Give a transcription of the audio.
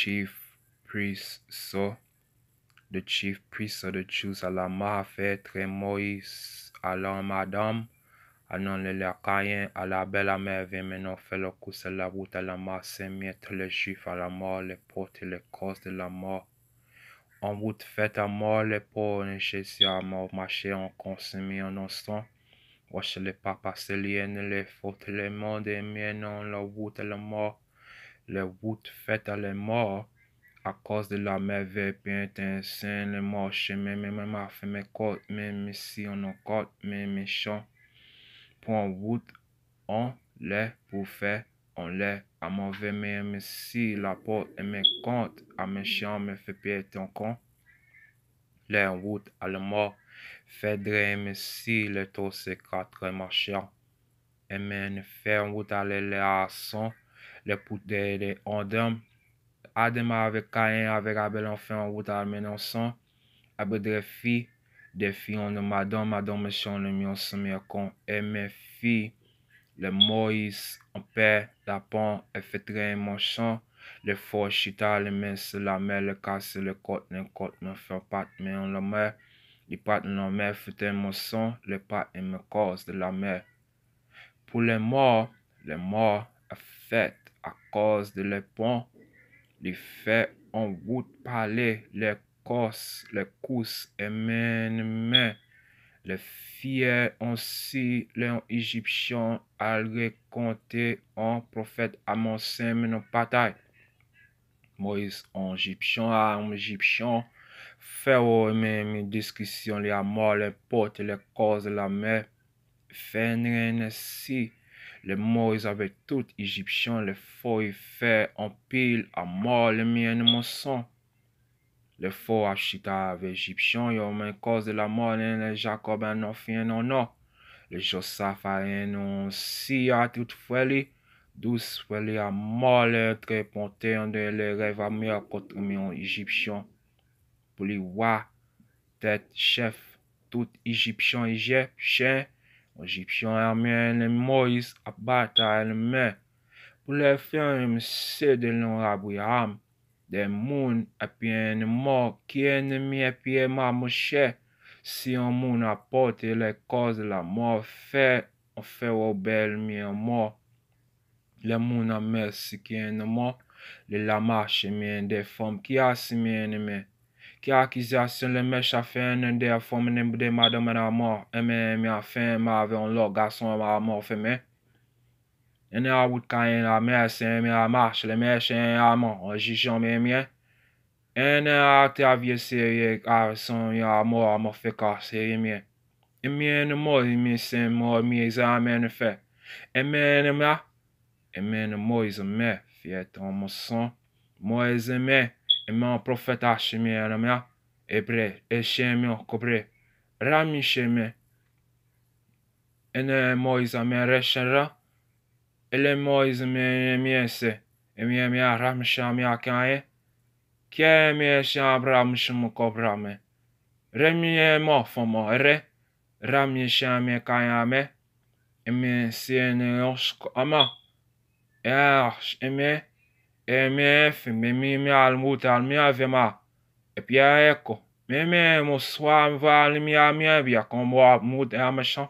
chief priest so The chief priest of the Jews alama fait très Moïse alors madame anon le lacayen à la belle mère vient maintenant faire le coup sur la route à la mort c'est mettre les à la mort les portes les de la mort en route fait à mort les pauvres chez à mort marché en consumé en Le Watch les papas, les chief les fautes, les mondes, et maintenant la route à la mort. Les routes faites à les morts à cause de la merveille peinte un le marché, même même ma mes côtes, même si on en côte, mes méchants Pour en route, on les pour faire, on les à mauvais, même si la porte et mes comptes, à chants me fait perdre en compte. Les routes à la mort, fait même si le taux c'est quatre marchants Et même faire route à les son les poutres, les ondes. Adem avec Caïn, avec Abel, enfin fait en route à amener en des filles, en de madame, madame, monsieur, on a mis ensemble, et mes filles, le Moïse, en paix, la pont, et fait très mon chant. Le fort chita, le la mer, le casse, le côte, le côte, me fait pas, mais on la met. Les pattes non la mer fait mon sang, les pattes me cause de la mer. Pour les morts, les morts, fait à cause de les ponts. Les faits en route parler, les corses, les courses et même main. Les fiers aussi les égyptiens, à raconter en prophète à mon pas bataille. Moïse en égyptien, à un égyptien, fait même discussion, les amours, les portes, les causes, la mer. Fait ainsi les morts avec tout Égyptien, les feuilles fait en pile à mort le mien mon sang. Les faux achita avec Égyptien, yo même cause de la mort, les Jacobins non non Les Le Joseph a un si à toute folie. Douce folie à mort, les très ponté, les rêves à mieux contre mon Égyptien. Pour les voir, tête, chef, tout Égyptien, Égyptien, Ojibsyon amye ene mo yis abata elme, pou le fiyan yon mse de lon rabuyam. De moun apye ene mor, kye ene mi apye ma mwche, si an moun apote le koz la mor, fe, an fe wobel mi an mor. Le moun amersi kye ene mor, li la marche mi ene defom ki ase mi ene me. Ki akizasyon lèmèche a fè, nèndè a fòmè nèm bùdè madèmè nan mò. E mè e mè a fè, mè a vè an lò, gà son mè a mò fè mè. E nè a wout kanyen e a mè, e e se mè a mè, se mè a mè, se mè a mè, se mè a mò, an jijan mè mè. E nè a atè a vye seriè, a vè son mè a mò, a mò fè karsè rè mè. E mè e mè mò, mè se mè mò, mè e zè a mè nè fè. E mè e mè mè, e mè mè mò e zè mè, fè etan m imam profeta Shemaya Ebre Eshemio Kobre Rami Sheme Ene Moiza me Reshenra Ele Moiza me Miese Emi mi Ram Shamia Kaye Kie mi Shabram Shmu Kobrame Remi Mofomo Ere Rami Shamia Kayame Emi Siene Oshko Ama Yash Emi Emef, mimi mi almut al mi avema. Epi a eko. Mimi moswa mval mi a mi avia kon mo ap a mechan.